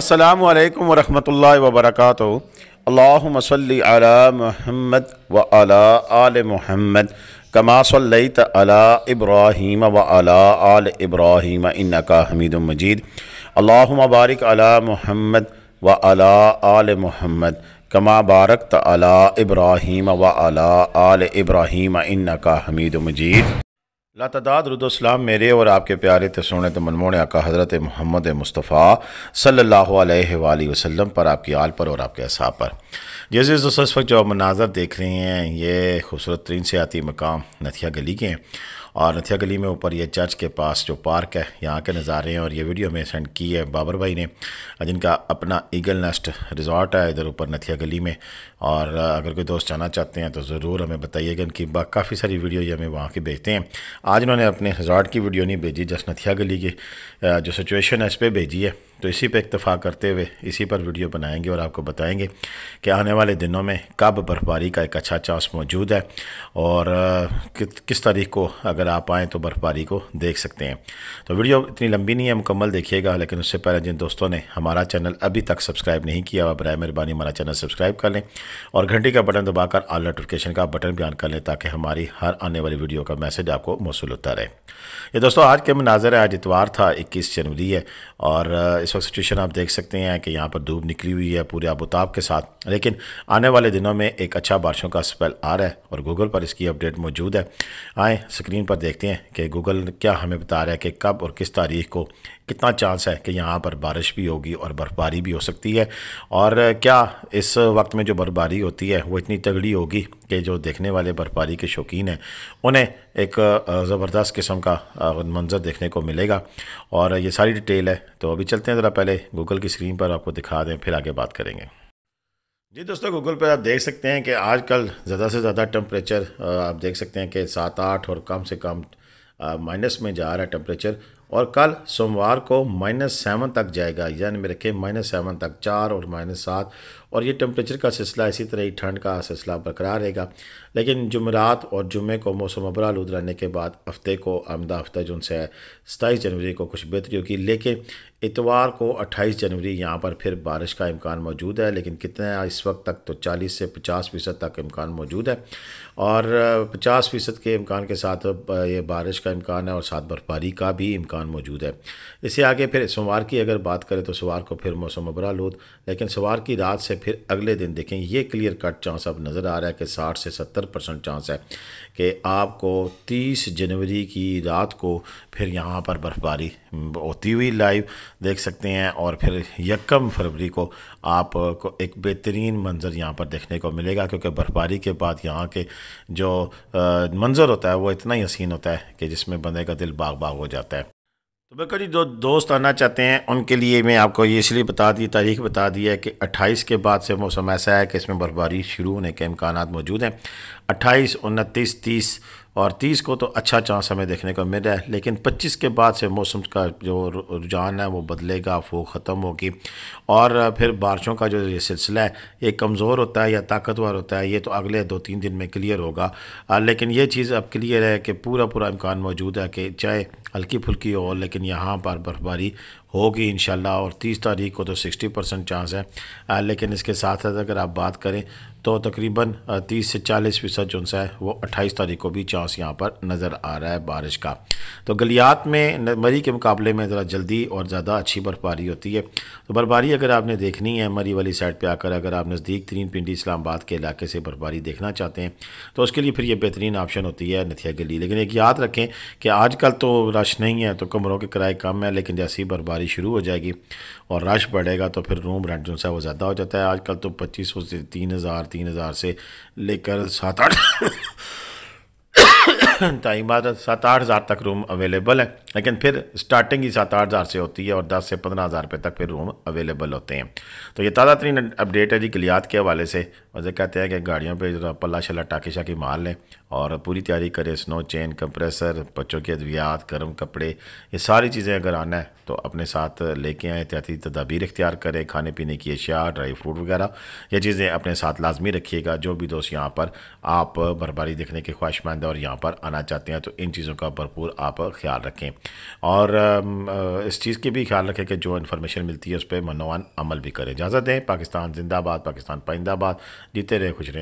अस्सलाम वालेकुम वरहमतुल्लाहि व बरकातहू अल्लाहुम्मा सल्लि अला मुहम्मद व अला आल मुहम्मद कमा सल्लैत अला इब्राहीम व अला आल इब्राहीम इन्नका हमीदुम मजीद अल्लाहुम्मा बारिक अला मुहम्मद व अला आल मुहम्मद कमा बारकत अला इब्राहीम व अला आल इब्राहीम इन्नका हमीदुम मजीद लातदाद रुदोसलाम मेरे और आपके प्यारे तसोने तो मनमोने आका हज़रत महमद मुस्तफ़ा सल्ला वसम पर आपकी आल पर और आपके असाब पर जैसे दोस्त वक्त जो आप मनाजर देख रहे हैं ये खूबसूरत तरीन सियाती मकाम नथिया गली के हैं और नथिया गली में ऊपर ये चर्च के पास जो पार्क है यहाँ के नज़ारे हैं और ये वीडियो में सेंड की है बाबर भाई ने जिनका अपना ईगल नेस्ट रिजॉर्ट है इधर ऊपर नथिया गली में और अगर कोई दोस्त जाना चाहते हैं तो ज़रूर हमें बताइएगा इनकी काफ़ी सारी वीडियो ये हमें वहाँ की भेजते हैं आज इन्होंने अपने रिजॉर्ट की वीडियो नहीं भेजी जस्ट नथिया गली की जो सिचुएशन है इस पर भेजी है तो इसी पे इतफ़ा करते हुए इसी पर वीडियो बनाएंगे और आपको बताएंगे कि आने वाले दिनों में कब बर्फ़बारी का एक अच्छा चांस मौजूद है और कि, किस तारीख को अगर आप आएँ तो बर्फ़बारी को देख सकते हैं तो वीडियो इतनी लंबी नहीं है मुकम्मल देखिएगा लेकिन उससे पहले जिन दोस्तों ने हमारा चैनल अभी तक सब्सक्राइब नहीं किया हुआ बर मेहरबानी हमारा चैनल सब्सक्राइब कर लें और घंटी का बटन दबाकर ऑल नोटिफिकेशन का बटन भी ऑन कर लें ताकि हमारी हर आने वाली वीडियो का मैसेज आपको मौसू होता रहे ये दोस्तों आज के मनाजर है आज इतवार था इक्कीस जनवरी है और इस वक्त सिचुएशन आप देख सकते हैं कि यहाँ पर धूप निकली हुई है पूरे आबोताब के साथ लेकिन आने वाले दिनों में एक अच्छा बारिशों का स्पेल आ रहा है और गूगल पर इसकी अपडेट मौजूद है आए स्क्रीन पर देखते हैं कि गूगल क्या हमें बता रहा है कि कब और किस तारीख को कितना चांस है कि यहाँ पर बारिश भी होगी और बर्फ़बारी भी हो सकती है और क्या इस वक्त में जो बर्फ़बारी होती है वो इतनी तगड़ी होगी कि जो देखने वाले बर्फ़बारी के शौकीन हैं उन्हें एक ज़बरदस्त किस्म का मंजर देखने को मिलेगा और ये सारी डिटेल है तो अभी चलते हैं ज़रा पहले गूगल की स्क्रीन पर आपको दिखा दें फिर आगे बात करेंगे जी दोस्तों गूगल पर आप देख सकते हैं कि आजकल ज़्यादा से ज़्यादा टेम्परेचर आप देख सकते हैं कि सात आठ और कम से कम माइनस में जा रहा है टेम्परेचर और कल सोमवार को माइनस सेवन तक जाएगा यानी मेरे रखें माइनस सेवन तक चार और माइनस सात और ये टेम्परेचर का सिलसिला इसी तरह ही ठंड का सिलसिला बरकरार रहेगा लेकिन जुमेरात और जुमे को मौसम लूद रहने के बाद हफ्ते को आमदा हफ्ता जो उनसे है सताईस जनवरी को कुछ बेहतरी होगी लेकिन इतवार को 28 जनवरी यहाँ पर फिर बारिश का इम्कान मौजूद है लेकिन कितने इस वक्त तक तो 40 से 50 फ़ीसद तक इम्कान मौजूद है और 50 फ़ीसद के इम्कान के साथ ये बारिश का इम्कान है और साथ बर्फबारी का भी इम्कान मौजूद है इससे आगे फिर सोमवार की अगर बात करें तो सोमवार को फिर मौसम अबरा लोद लेकिन सोमवार की रात से फिर अगले दिन देखें ये क्लियर कट चांस अब नज़र आ रहा है कि साठ से सत्तर परसेंट चांस है कि आपको तीस जनवरी की रात को फिर यहाँ पर बर्फबारी होती हुई लाइव देख सकते हैं और फिर यकम फरवरी को आपको एक बेहतरीन मंज़र यहाँ पर देखने को मिलेगा क्योंकि बर्फ़बारी के बाद यहाँ के जो मंज़र होता है वो इतना ही हसीन होता है कि जिसमें बंदे का दिल बाग बाग हो जाता है तो बेकर जी जो दोस्त आना चाहते हैं उनके लिए मैं आपको ये इसलिए बता दी तारीख बता दी है कि 28 के बाद से मौसम ऐसा है कि इसमें बर्फ़बारी शुरू होने के इम्कान मौजूद हैं 28, उनतीस तीस और तीस को तो अच्छा चांस हमें देखने को मिल रहा है लेकिन पच्चीस के बाद से मौसम का जो रुझान है वो बदलेगा वो ख़त्म होगी और फिर बारिशों का जो ये सिलसिला है ये कमज़ोर होता है या ताकतवर होता है ये तो अगले दो तीन दिन में क्लियर होगा लेकिन ये चीज़ अब क्लियर है कि पूरा पूरा इम्कान मौजूद है कि चाहे हल्की फुल्की हो लेकिन यहाँ पर बर्फबारी होगी इन और तीस तारीख को तो सिक्सटी परसेंट चांस है लेकिन इसके साथ साथ अगर आप बात करें तो तकरीबन तीस से चालीस फ़ीसद जो है वो अट्ठाईस तारीख को भी चांस यहाँ पर नज़र आ रहा है बारिश का तो गलियात में मरी के मुकाबले में ज़रा जल्दी और ज़्यादा अच्छी बर्फबारी होती है तो बर्फबारी अगर आपने देखनी है मरी वाली साइड पर आकर अगर आप नज़दीक तरीन पिंडी इस्लामाबाद के इलाके से बर्फबारी देखना चाहते हैं तो उसके लिए फिर ये बेहतरीन ऑप्शन होती है नथिया गली लेकिन एक याद रखें कि आजकल तो रश नहीं है तो कमरों के किराए कम है लेकिन जैसी बर्फबारी बीमारी शुरू हो जाएगी और रश बढ़ेगा तो फिर रूम रेंट जो है वो ज़्यादा हो जाता है आजकल तो पच्चीस सौ से तीन हज़ार तीन हज़ार से लेकर सात आठ टाइम सात आठ हज़ार तक रूम अवेलेबल है लेकिन फिर स्टार्टिंग ही सात आठ हज़ार से होती है और दस से पंद्रह हज़ार रुपये तक फिर रूम अवेलेबल होते हैं तो ये ताज़ा तरीन अपडेट है जी गलियात के हवाले से वजह कहते हैं कि गाड़ियों पर ज़रा पल्ला शल्ला टाके शाकी मार लें और पूरी तैयारी करें स्नो चेन कंप्रेसर बच्चों की अद्वियात गर्म कपड़े ये सारी चीज़ें अगर आना है तो अपने साथ लेके आए एहतियाती तदाबीर इख्तियार करें खाने पीने की अशिया ड्राई फ्रूट वगैरह ये चीज़ें अपने साथ लाजमी रखिएगा जो भी दोस्त यहाँ पर आप बर्फबारी देखने के ख्वाहिशमंद और यहाँ पर आना चाहते हैं तो इन चीज़ों का भरपूर आप ख्याल रखें और इस चीज़ की भी ख्याल रखें कि जो इन्फॉर्मेशन मिलती है उस पर मनोवान अमल भी करें इजाज़त दें पाकिस्तान जिंदाबाद पाकिस्तान पाइंदाबाद जीते रहे खुश रहे